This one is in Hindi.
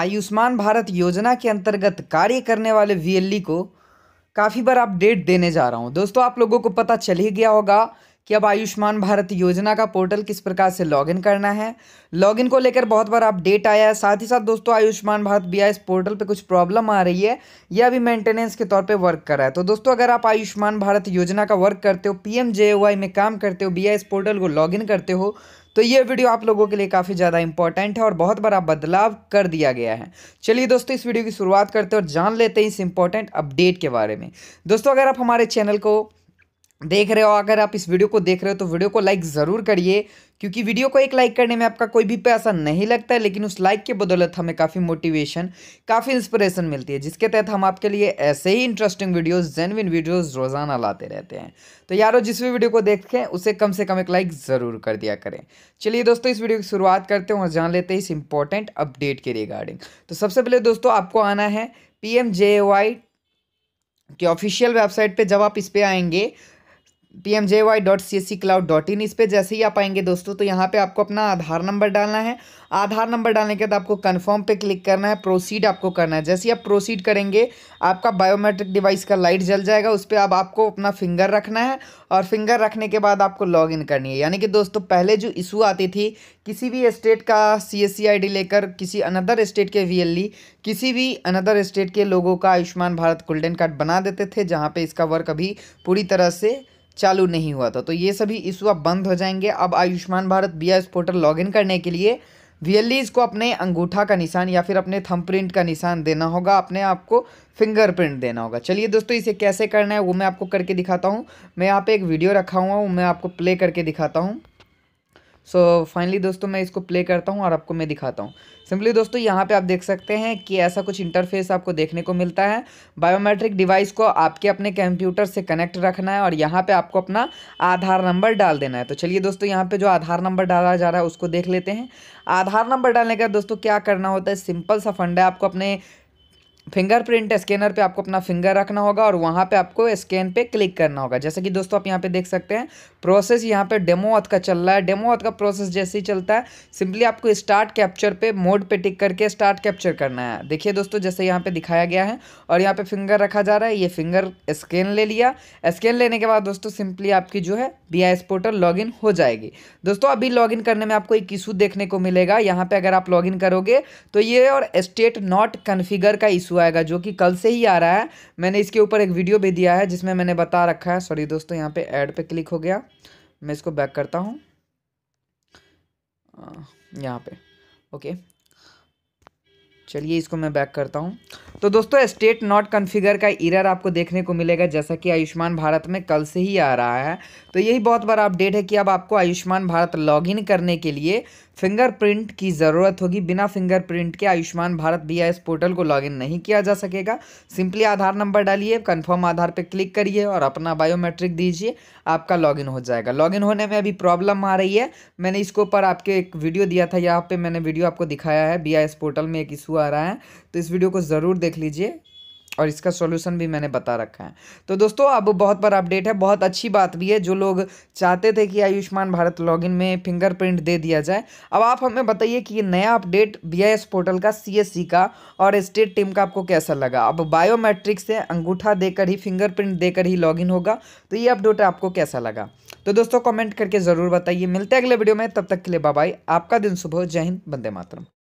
आयुष्मान भारत योजना के अंतर्गत कार्य करने वाले वी e को काफ़ी बार अपडेट देने जा रहा हूँ दोस्तों आप लोगों को पता चल ही गया होगा कि अब आयुष्मान भारत योजना का पोर्टल किस प्रकार से लॉगिन करना है लॉगिन को लेकर बहुत बार अपडेट आया है साथ ही साथ दोस्तों आयुष्मान भारत बी पोर्टल पर कुछ प्रॉब्लम आ रही है यह अभी मेंटेनेंस के तौर पर वर्क कर रहा है तो दोस्तों अगर आप आयुष्मान भारत योजना का वर्क करते हो पी में काम करते हो बी पोर्टल को लॉगिन करते हो तो ये वीडियो आप लोगों के लिए काफ़ी ज़्यादा इंपॉर्टेंट है और बहुत बड़ा बदलाव कर दिया गया है चलिए दोस्तों इस वीडियो की शुरुआत करते हैं और जान लेते हैं इस इंपॉर्टेंट अपडेट के बारे में दोस्तों अगर आप हमारे चैनल को देख रहे हो अगर आप इस वीडियो को देख रहे हो तो वीडियो को लाइक ज़रूर करिए क्योंकि वीडियो को एक लाइक करने में आपका कोई भी पैसा नहीं लगता है लेकिन उस लाइक के बदौलत हमें काफ़ी मोटिवेशन काफ़ी इंस्पिरेशन मिलती है जिसके तहत हम आपके लिए ऐसे ही इंटरेस्टिंग वीडियोस जेनविन वीडियोस रोज़ाना लाते रहते हैं तो यारो जिस भी वीडियो को देखें उसे कम से कम एक लाइक ज़रूर कर दिया करें चलिए दोस्तों इस वीडियो की शुरुआत करते हैं और जान लेते हैं इस इंपॉर्टेंट अपडेट के रिगार्डिंग तो सबसे पहले दोस्तों आपको आना है पी एम जे वाई की ऑफिशियल वेबसाइट पे जब आप इस पर आएंगे P M J Y dot C S C cloud dot in इस पर जैसे ही आप आएंगे दोस्तों तो यहाँ पे आपको अपना आधार नंबर डालना है आधार नंबर डालने के बाद आपको कन्फर्म पे क्लिक करना है प्रोसीड आपको करना है जैसे ही आप प्रोसीड करेंगे आपका बायोमेट्रिक डिवाइस का लाइट जल जाएगा उस पर अब आपको अपना फिंगर रखना है और फिंगर रखने के बाद आपको लॉग इन करनी है यानी कि दोस्तों पहले जो इशू आती थी किसी भी स्टेट का सी एस सी आई डी लेकर किसी अनदर स्टेट के वी एल ई किसी भी अनदर स्टेट के लोगों का आयुष्मान भारत गोल्डन कार्ड बना देते थे जहाँ पर इसका वर्क अभी पूरी तरह से चालू नहीं हुआ था तो ये सभी इशू अब बंद हो जाएंगे अब Ayushman Bharat B S portal login करने के लिए वीएलईज को अपने अंगूठा का निशान या फिर अपने थंबप्रिंट का निशान देना होगा अपने आप को फिंगरप्रिंट देना होगा चलिए दोस्तों इसे कैसे करना है वो मैं आपको करके दिखाता हूँ मैं यहाँ पे एक वीडियो रखा हुआ हूँ मैं आपको प्ले करके दिखाता हूँ सो फाइनली दोस्तों मैं इसको प्ले करता हूँ और आपको मैं दिखाता हूँ सिंपली दोस्तों यहाँ पे आप देख सकते हैं कि ऐसा कुछ इंटरफेस आपको देखने को मिलता है बायोमेट्रिक डिवाइस को आपके अपने कंप्यूटर से कनेक्ट रखना है और यहाँ पे आपको अपना आधार नंबर डाल देना है तो चलिए दोस्तों यहाँ पे जो आधार नंबर डाला जा रहा है उसको देख लेते हैं आधार नंबर डालने का दोस्तों क्या करना होता है सिंपल सा फंड है आपको अपने फिंगरप्रिंट स्कैनर पे आपको अपना फिंगर रखना होगा और वहाँ पे आपको स्कैन पे क्लिक करना होगा जैसे कि दोस्तों आप यहाँ पे देख सकते हैं प्रोसेस यहाँ पे डेमो हथ का चल रहा है डेमो हथ का प्रोसेस जैसे ही चलता है सिंपली आपको स्टार्ट कैप्चर पे मोड पे टिक करके स्टार्ट कैप्चर करना है देखिए दोस्तों जैसे यहाँ पे दिखाया गया है और यहाँ पे फिंगर रखा जा रहा है ये फिंगर स्कैन ले लिया स्कैन लेने के बाद दोस्तों सिंपली आपकी जो है बी आई पोर्टल लॉग हो जाएगी दोस्तों अभी लॉग करने में आपको एक इशू देखने को मिलेगा यहाँ पर अगर आप लॉग करोगे तो ये और स्टेट नॉट कन्फिगर का इशू हुआ है जो कि कल से ही आ रहा है मैंने इसके ऊपर एक वीडियो भी दिया है जिसमें मैंने बता रखा है सॉरी दोस्तों यहाँ पे ऐड पे क्लिक हो गया मैं इसको बैक करता हूँ यहाँ पे ओके चलिए इसको मैं बैक करता हूँ तो दोस्तों स्टेट नॉट कन्फिगर का इरर आपको देखने को मिलेगा जैसा कि आयुष्मान भारत में कल से ही आ रहा है तो यही बहुत बड़ा अपडेट है कि अब आपको आयुष्मान भारत लॉगिन करने के लिए फिंगरप्रिंट की ज़रूरत होगी बिना फिंगरप्रिंट के आयुष्मान भारत बी पोर्टल को लॉगिन नहीं किया जा सकेगा सिंपली आधार नंबर डालिए कन्फर्म आधार पर क्लिक करिए और अपना बायोमेट्रिक दीजिए आपका लॉगिन हो जाएगा लॉगिन होने में अभी प्रॉब्लम आ रही है मैंने इसके ऊपर आपके एक वीडियो दिया था यहाँ पर मैंने वीडियो आपको दिखाया है बी पोर्टल में एक इशू आ रहा है तो इस वीडियो को ज़रूर देख लीजिए और इसका सॉल्यूशन भी मैंने बता रखा है तो दोस्तों अब बहुत बड़ा अपडेट है बहुत अच्छी बात भी है जो लोग चाहते थे कि आयुष्मान भारत लॉगिन में फिंगरप्रिंट दे दिया जाए अब आप हमें बताइए कि ये नया अपडेट बी पोर्टल का सीएससी e का और स्टेट टीम का आपको कैसा लगा अब बायोमेट्रिक से अंगूठा देकर ही फिंगरप्रिंट देकर ही लॉगिन होगा तो ये अपडेट आपको कैसा लगा तो दोस्तों कॉमेंट करके ज़रूर बताइए मिलते हैं अगले वीडियो में तब तक के लिए बाबाई आपका दिन सुबह जय हिंद बंदे मातरम